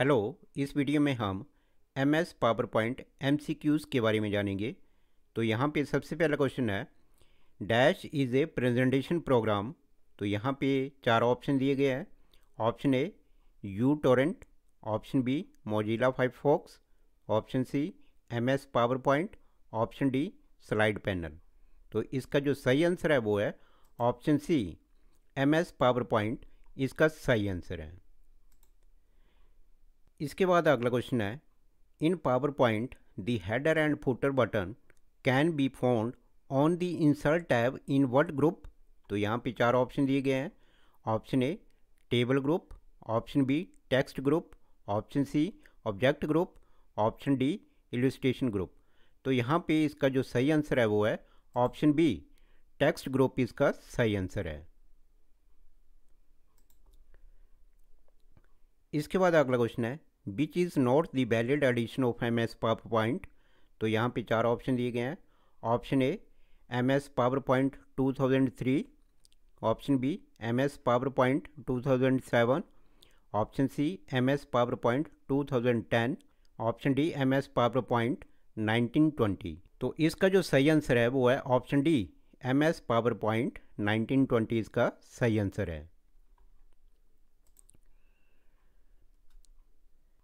hello इस video में हम M S PowerPoint M C Qs के बारे में जानेंगे तो यहाँ पे सबसे पहला क्वेश्चन है dash is a presentation program तो यहाँ पे चार ऑप्शन दिए गए हैं option A uTorrent option B Mozilla Firefox option C M S PowerPoint option D slide panel तो इसका जो सही आंसर है वो है option C M S PowerPoint इसका सही आंसर है इसके बाद अगला क्वेश्चन है in PowerPoint the header and footer button can be found on the insert tab in what group तो यहाँ पे चार ऑप्शन दिए गए हैं option A table group option B text group option C object group option D illustration group तो यहाँ पे इसका जो सही आंसर है वो है ऑप्शन बी टेक्स्ट ग्रुप इसका सही आंसर है इसके बाद अगला क्वेश्चन है which is not the valid edition of M S PowerPoint तो यहाँ पे चार ऑप्शन दिए गए हैं option A M S PowerPoint two thousand three option B M S PowerPoint two thousand seven option C M S PowerPoint two thousand ten option D M S power point nineteen twenty तो इसका जो सही answer है वो है option D M S power point nineteen twenty इसका सही answer है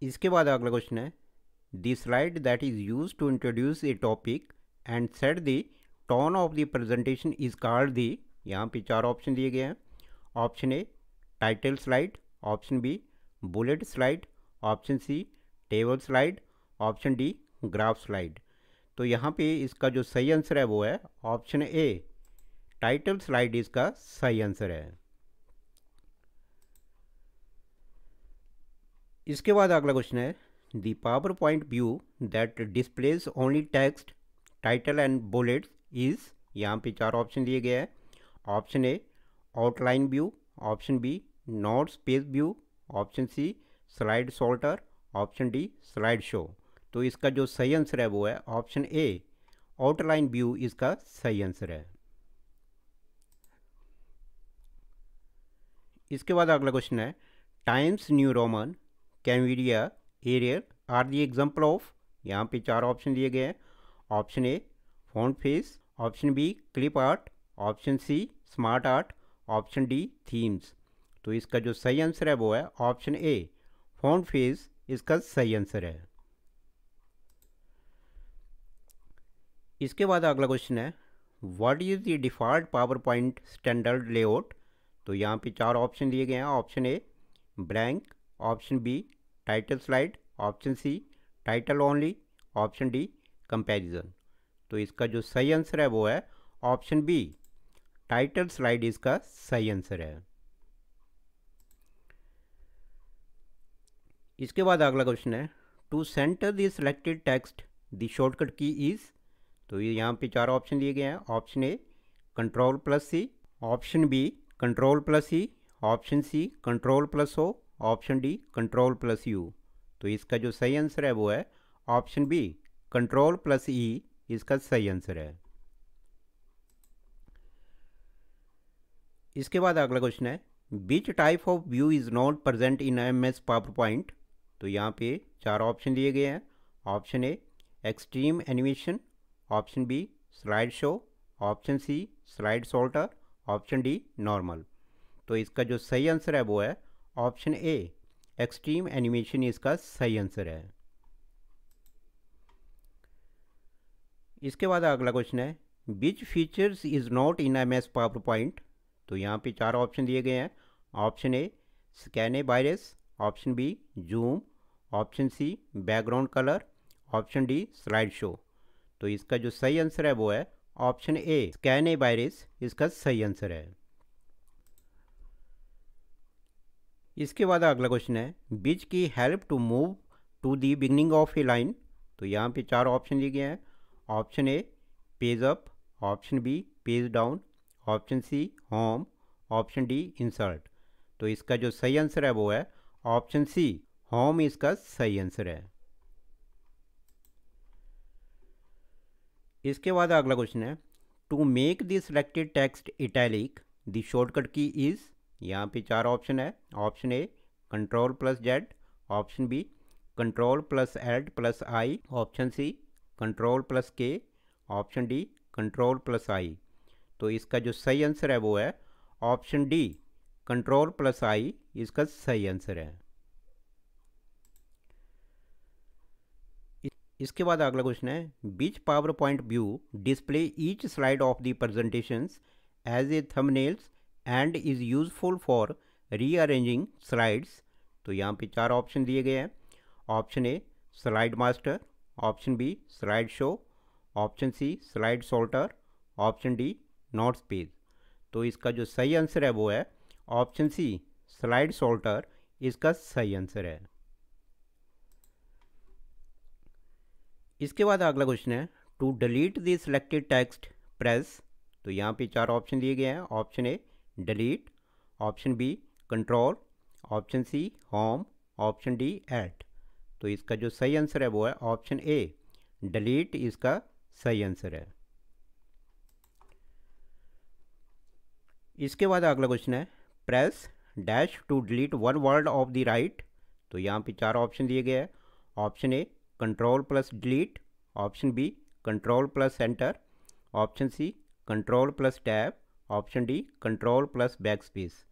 इसके बाद अगला क्वेश्चन है the slide that is use to introduce a topic and set the tone of the presentation is called the यहाँ पे चार ऑप्शन दिए गए हैं option A title slide option B bullet slide option C table slide option D graph slide तो यहाँ पे इसका जो सही आंसर है वो है ऑप्शन ए टाइटल स्लाइड इसका सही आंसर है इसके बाद अगला क्वेश्चन है the power point view that displays only text title and bullets is यहाँ पे चार ऑप्शन दिए गए हैं option A outline view option B not space view option C slide sorter option D slide show तो इसका जो सही आंसर है वो है ऑप्शन ए आउटलाइन व्यू इसका सही आंसर है इसके बाद अगला क्वेश्चन है times new roman Cambria Arial are the example of यहाँ पे चार ऑप्शन दिए गए हैं option A font face option B clip art option C smart art option D themes तो इसका जो सही आंसर है वो है ऑप्शन ए फोन फेस इसका सही आंसर है इसके बाद अगला क्वेश्चन है what is the default power point standard layout तो यहाँ पे चार ऑप्शन दिए गए हैं option A blank option B title slide option C title only option D comparison तो इसका जो सही आंसर है वो है ऑप्शन बी टाइटल स्लाइड इसका सही आंसर है इसके बाद अगला क्वेश्चन है to center the selected text the shortcut key is तो ये यहाँ पे चार ऑप्शन दिए गए हैं option A control plus C option B control plus E option C control plus O option D control plus U तो इसका जो सही आंसर है वो है option B control plus E इसका सही आंसर है इसके बाद अगला क्वेश्चन है which type of view is not present in M S PowerPoint तो यहाँ पे चार ऑप्शन दिए गए हैं option A extreme animation option B slide show option C slide sorter option D normal तो इसका जो सही आंसर है वो है ऑप्शन ए एक्सट्रीम एनिमेशन इसका सही आंसर है इसके बाद अगला क्वेश्चन है which features is not in M S PowerPoint तो यहाँ पे चार ऑप्शन दिए गए हैं option A scan a virus option B zoom option C background colour option D slide show तो इसका जो सही आंसर है वो है option A scan a virus इसका सही आंसर है इसके बाद अगला क्वेश्चन है which key help to move to the beginning of a line तो यहाँ पे चार ऑप्शन दिए गए हैं option A page up option B page down option C home option D insert तो इसका जो सही आंसर है वो है ऑप्शन सी होम इसका सही आंसर है इसके बाद अगला क्वेश्चन है to make the selected text italic the shortcut key is यहाँ पे चार ऑप्शन है option A control plus Z option B control plus alt plus I option C control plus K option D control plus I तो इसका जो सही answer है वो है option D control plus I इसका सही आंसर है इसके बाद अगला क्वेश्चन है which power point view display each slide of the presentations as a thumbnails and is useful for rearranging slides तो यहाँ पे चार ऑप्शन दिए गए हैं option A slide master option B slide show option C slide sorter option D notes page तो इसका जो सही आंसर है वो है ऑप्शन सी स्लाइड सोल्टर इसका सही आंसर है इसके बाद अगला क्वेश्चन है to delete the selected text press तो यहाँ पे चार ऑप्शन दिए गए हैं option A delete option B control option C home option D eight तो इसका जो सही आंसर है वो है ऑप्शन ए डिलीट इसका सही आंसर है इसके बाद अगला क्वेश्चन है press dash to delete one word of the right तो यहाँ पे चार ऑप्शन दिए गए हैं option A control plus delete option B control plus center option C control plus tab option D control plus backspace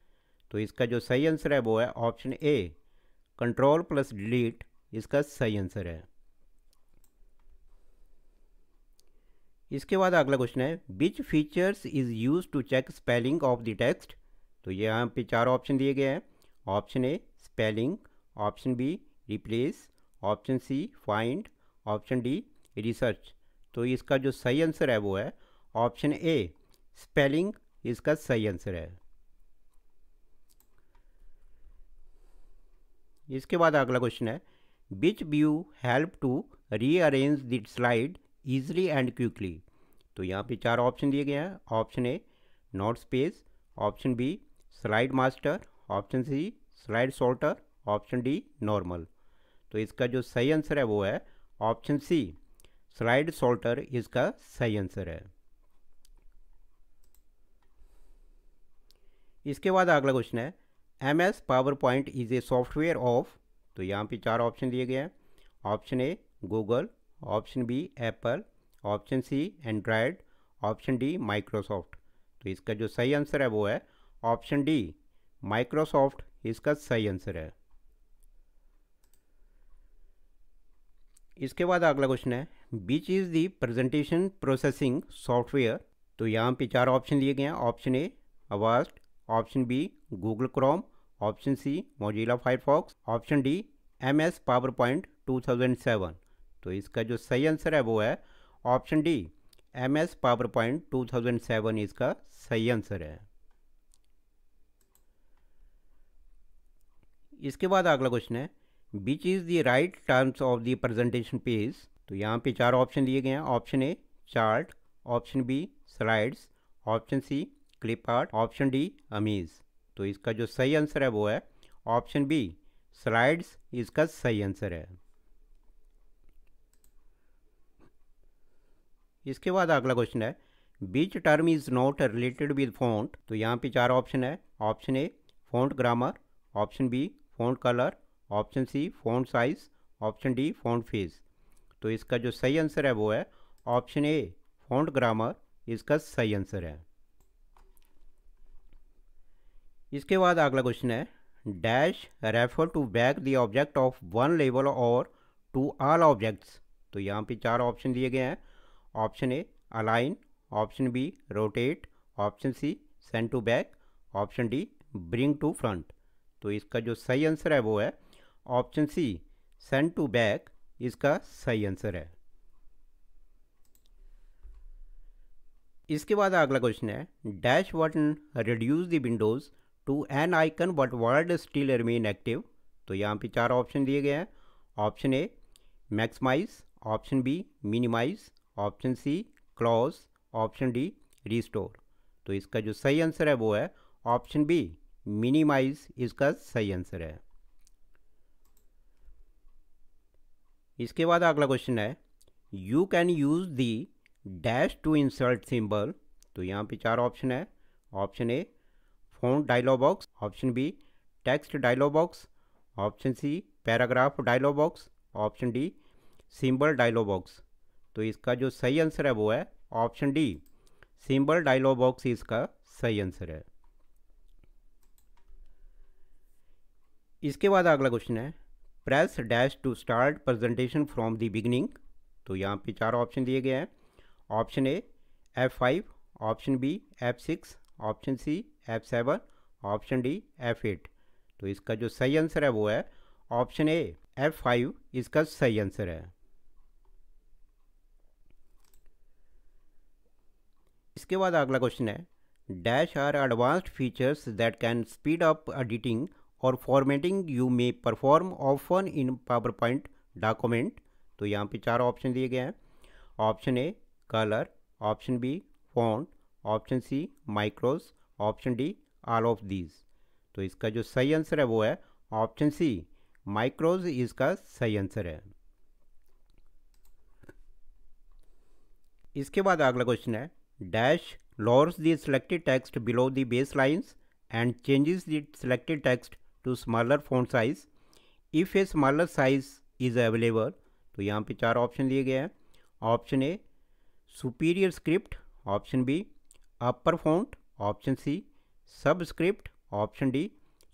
तो इसका जो सही आंसर है वो है option A control plus delete इसका सही आंसर है इसके बाद अगला क्वेश्चन है which features is use to check spelling of the text तो यहाँ पे चार ऑप्शन दिए गए हैं option A spelling option B replace option C find option D research तो इसका जो सही आंसर है वो है ऑप्शन ए स्पेलिंग इसका सही आंसर है इसके बाद अगला क्वेश्चन है which view help to rearrange the slide easily and quickly तो यहाँ पे चार ऑप्शन दिए गए हैं option A notes page option B slide master option C slide sorter option D normal तो इसका जो सही आंसर है वो है ऑप्शन सी स्लाइड सॉल्टर इसका सही आंसर है इसके बाद अगला क्वेश्चन है M S PowerPoint is a software of तो यहाँ पे चार ऑप्शन दिए गए हैं option A Google option B Apple option C Android option D Microsoft तो इसका जो सही आंसर है वो है ऑप्शन डी माइक्रोसॉफ्ट इसका सही आंसर है इसके बाद अगला क्वेश्चन है which is the presentation processing software तो यहाँ पे चार ऑप्शन लिए गए हैं option A Avast option B Google Chrome option C Mozilla Firefox option D M S PowerPoint two thousand seven तो इसका जो सही आंसर है वो है option D M S PowerPoint two thousand seven इसका सही आंसर है इसके बाद अगला क्वेश्चन है which is the right terms of the presentation page तो यहाँ पे चार ऑप्शन दिए गए हैं option A chart option B slides option C clip art option D images तो इसका जो सही आंसर है वो है ऑप्शन बी स्लाइड्स इसका सही आंसर है इसके बाद अगला क्वेश्चन है which term is not related with font तो यहाँ पे चार ऑप्शन है option A font grammar option B font colour option C font size option D font face तो इसका जो सही आंसर है वो है ऑप्शन ए फ़ॉन्ट ग्रामर इसका सही आंसर है इसके बाद अगला क्वेश्चन है dash refer to back the object of one level और टू ऑल ऑब्जेक्ट्स तो यहाँ पे चार ऑप्शन दिए गए हैं option A align option B rotate option C send to back option D bring to front तो इसका जो सही आंसर है वो है option C send to back इसका सही आंसर है इसके बाद अगला क्वेश्चन है dash button reduce the windows to N icon but word still remain active तो यहाँ पे चार ऑप्शन दिए गए हैं option A maximise option B minimise option C close option D restore तो इसका जो सही आंसर है वो है ऑप्शन बी मिनिमाइज इसका सही आंसर है इसके बाद अगला क्वेश्चन है you can use the dash to insert symbol तो यहाँ पे चार ऑप्शन है option A font dialog box option B text dialog box option C paragraph dialog box option D symbol dialog box तो इसका जो सही आंसर है वो है option D symbol dialog box इसका सही आंसर है इसके बाद अगला क्वेश्चन है press dash to start presentation from the beginning तो यहाँ पे चार ऑप्शन दिए गए हैं option A F five option B F six option C F seven option D F eight तो इसका जो सही आंसर है वो है ऑप्शन ए एफ फाइव इसका सही आंसर है इसके बाद अगला क्वेश्चन है dash are advanced features that can speed up editing और formatting you may perform often in PowerPoint document तो यहाँ पे चार ऑप्शन दिए गए हैं option A colour option B font option C macros option D all of these तो इसका जो सही आंसर है वो है ऑप्शन सी माइक्रोज इसका सही आंसर है इसके बाद अगला क्वेश्चन है dash lowers the selected text below the base lines and changes the selected text to smaller font size if a smaller size is available तो यहाँ पे चार ऑप्शन दिए गए हैं option A superior script option B upper font option C subscript option D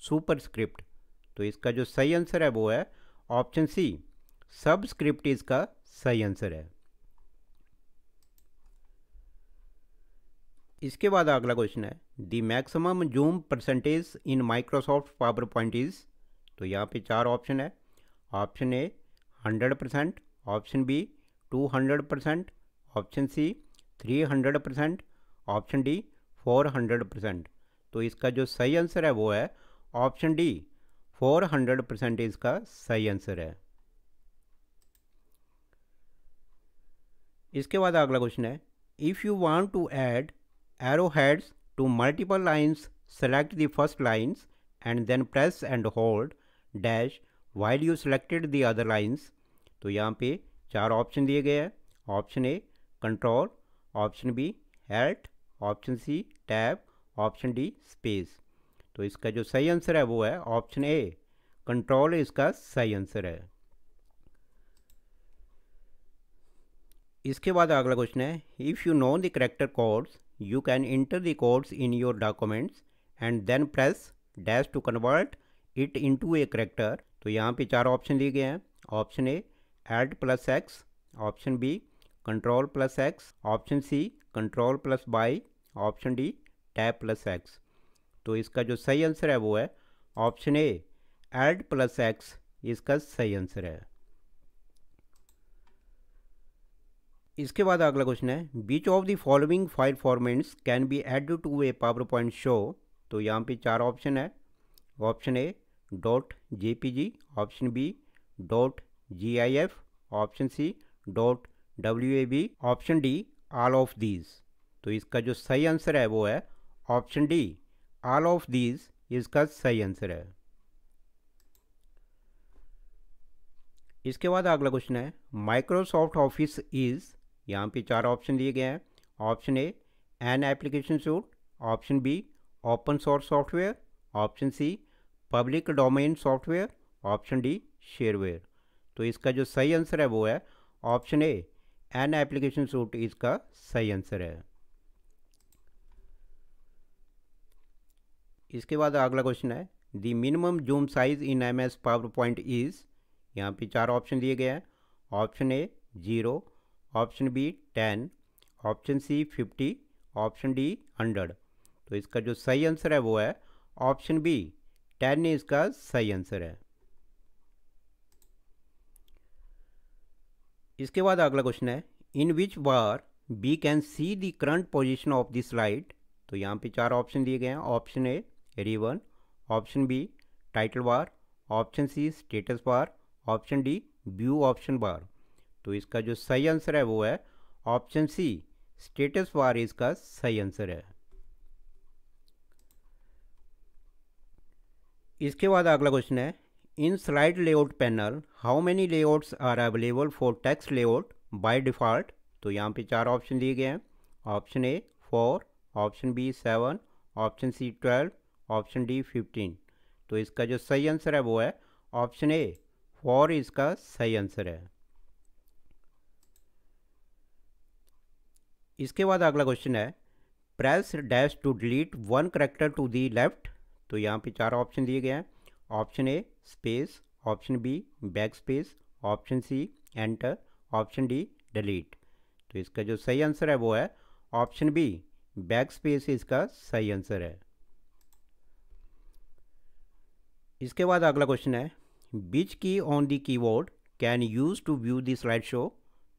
superscript तो इसका जो सही आंसर है वो है ऑप्शन सी सबस्क्रिप्ट इसका सही आंसर है इसके बाद अगला क्वेश्चन है the maximum zoom percentage in Microsoft PowerPoint is तो यहाँ पे चार ऑप्शन है option A hundred percent option B two hundred percent option C three hundred percent option D four hundred percent तो इसका जो सही आंसर है वो है option D four hundred percent इसका सही आंसर है इसके बाद अगला क्वेश्चन है if you want to add arrow heads to multiple lines select the first lines and then press and hold dash while you selected the other lines तो यहाँ पे चार ऑप्शन दिए गए हैं option A control option B alt option C tab option D space तो इसका जो सही आंसर है वो है ऑप्शन ए कंट्रोल इसका सही आंसर है इसके बाद अगला क्वेश्चन है if you know the character codes you can enter the codes in your documents and then press dash to convert it into a character तो यहाँ पे चार ऑप्शन दिए गए हैं option A alt plus X option B control plus X option C control plus Y option D tab plus X तो इसका जो सही आंसर है वो है option A alt plus X इसका सही आंसर है इसके बाद अगला क्वेश्चन है which of the following file formats can be add to a PowerPoint show तो यहाँ पे चार ऑप्शन है option A dot J P G option B dot G I F option C dot W A B option D all of these तो इसका जो सही answer है वो है option D all of these इसका सही आंसर है इसके बाद अगला क्वेश्चन है माइक्रोसॉफ्ट ऑफिस इज़ यहाँ पे चार ऑप्शन दिए गए हैं option A an application suite option B open source software option C public domain software option D shareware तो इसका जो सही आंसर है वो है option A an application suite इसका सही आंसर है इसके बाद अगला क्वेश्चन है the minimum zoom size in M S PowerPoint is यहाँ पे चार ऑप्शन दिए गए हैं option A zero option B ten option C fifty option D hundred तो इसका जो सही आंसर है वो है ऑप्शन बी टेन इसका सही आंसर है इसके बाद अगला क्वेश्चन है in which bar be can see the current position of this light तो यहाँ पे चार ऑप्शन दिए गए हैं option A one option B title bar option C status bar option D view option bar तो इसका जो सही आंसर है वो है ऑप्शन सी स्टेटस बार इसका सही आंसर है इसके बाद अगला क्वेश्चन है in slide layout panel how many layouts are available for text layout by default तो यहाँ पे चार ऑप्शन दिए गए हैं option A four option B seven option C twelve option D fifteen तो इसका जो सही आंसर है वो है ऑप्शन ए फॉर इसका सही आंसर है इसके बाद अगला क्वेश्चन है press dash to delete one character to the left तो यहाँ पे चार ऑप्शन दिए गए हैं option A space option B backspace option C enter option D delete तो इसका जो सही आंसर है वो है ऑप्शन बी बैक स्पेस इसका सही आंसर है इसके बाद अगला क्वेश्चन है which key on the keyboard can use to view the slide show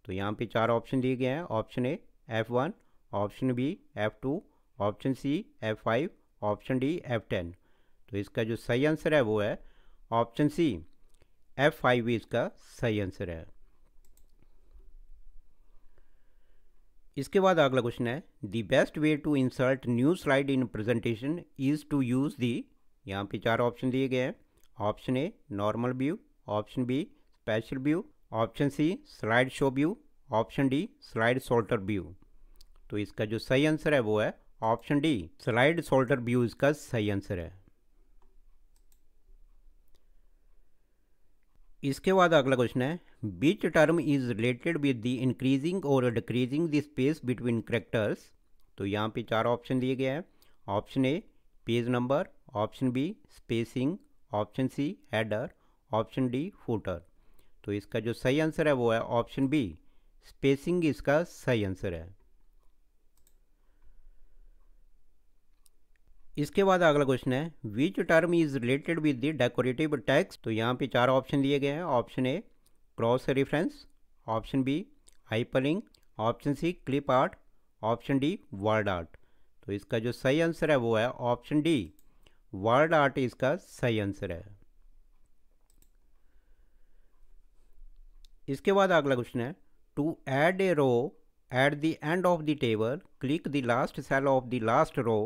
तो यहाँ पे चार ऑप्शन दिए गए हैं option A F one option B F two option C F five option D F ten तो इसका जो सही आंसर है वो है ऑप्शन सी एफ फाइव भी इसका सही आंसर है इसके बाद अगला क्वेश्चन है the best way to insert new slide in presentation is to use the यहाँ पे चार ऑप्शन दिए गए हैं option A normal view option B special view option C slide show view option D slide sorter view तो इसका जो सही आंसर है वो है option D slide sorter view इसका सही आंसर है इसके बाद अगला क्वेश्चन है which term is related with the increasing और decreasing the space between characters तो यहाँ पे चार ऑप्शन दिए गए हैं option A page number option B spacing option C header option D footer तो इसका जो सही आंसर है वो है ऑप्शन बी स्पेसिंग इसका सही आंसर है इसके बाद अगला क्वेश्चन है which term is related with the decorative text तो यहाँ पे चार ऑप्शन लिए गए हैं option A cross reference option B hyperlink option C clip art option D word art तो इसका जो सही आंसर है वो है ऑप्शन डी वर्ड आर्ट इसका सही आंसर है इसके बाद अगला क्वेश्चन है to add a row at the end of the table click the last cell of the last row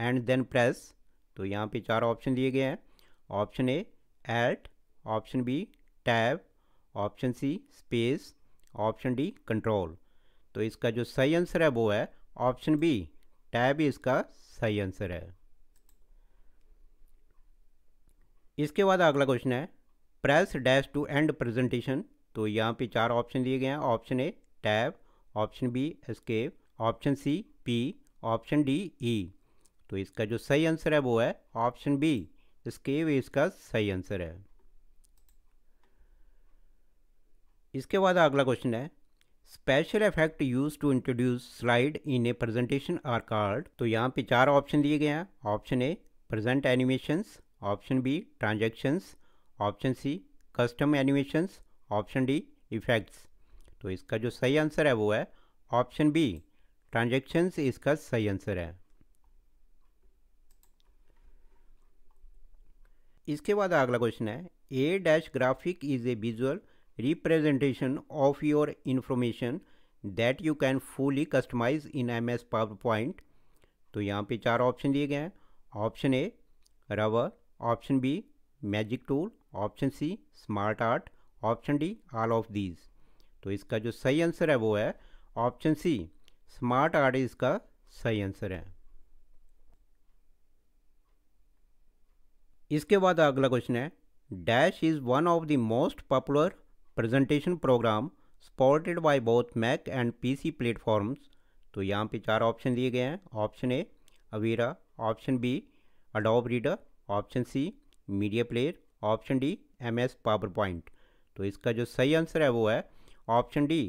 and then press तो यहाँ पे चार ऑप्शन दिए गए हैं option A at option B tab option C space option D control तो इसका जो सही आंसर है वो है ऑप्शन बी टैब इसका सही आंसर है इसके बाद अगला क्वेश्चन है press dash to end presentation तो यहाँ पे चार ऑप्शन दिए गए हैं option A tab option B escape option C P option D E तो इसका जो सही आंसर है वो है ऑप्शन बी स्केव इसका सही आंसर है इसके बाद अगला क्वेश्चन है special effect use to introduce slide in a presentation are called तो यहाँ पे चार ऑप्शन दिए गए हैं option A present animations option B transactions option C custom animations option D effects तो इसका जो सही आंसर है वो है ऑप्शन बी ट्रांजेक्शन्स इसका सही आंसर है इसके बाद अगला क्वेश्चन है A dash graphic is a visual representation of your information that you can fully customize in M S PowerPoint तो यहाँ पे चार ऑप्शन दिए गए हैं option A rubber option B magic tool option C smart art option D all of these तो इसका जो सही आंसर है वो है ऑप्शन सी स्मार्ट आर्ट इसका सही आंसर है इसके बाद अगला क्वेश्चन है dash is one of the most popular presentation program supported by both Mac and PC platforms तो यहाँ पे चार ऑप्शन दिए गए हैं option A Avira option B Adobe Reader option C media player option D M S PowerPoint तो इसका जो सही आंसर है वो है option D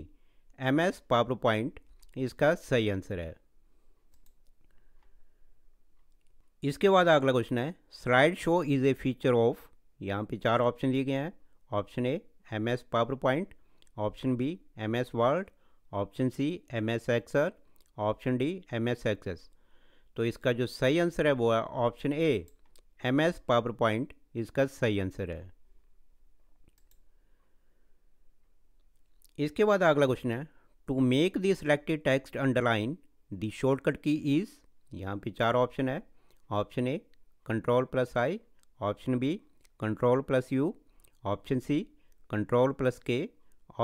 M S PowerPoint इसका सही आंसर है इसके बाद अगला क्वेश्चन है slide show is a feature of यहाँ पे चार ऑप्शन दिए गए हैं option A M S PowerPoint option B M S Word option C M S Excel option D M S Access तो इसका जो सही आंसर है वो है option A M S PowerPoint इसका सही आंसर है इसके बाद अगला क्वेश्चन है to make the selected text underline the shortcut key is यहाँ पे चार ऑप्शन है option A control plus I option B control plus U option C control plus K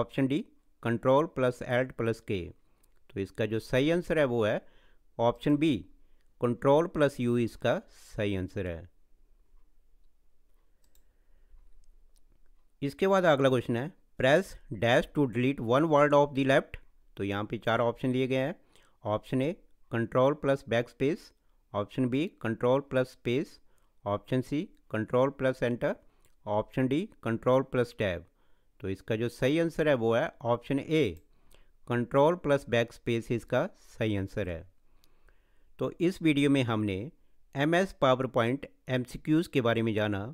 option D control plus alt plus K तो इसका जो सही answer है वो है option B control plus U इसका सही आंसर है इसके बाद अगला क्वेश्चन है press dash to delete one word of the left तो यहाँ पे चार ऑप्शन लिए गए हैं option A control plus backspace option B control plus space option C control plus enter option D control plus tab तो इसका जो सही आंसर है वो है option A control plus backspace इसका सही आंसर है तो इस वीडियो में हमने M S PowerPoint M के बारे में जाना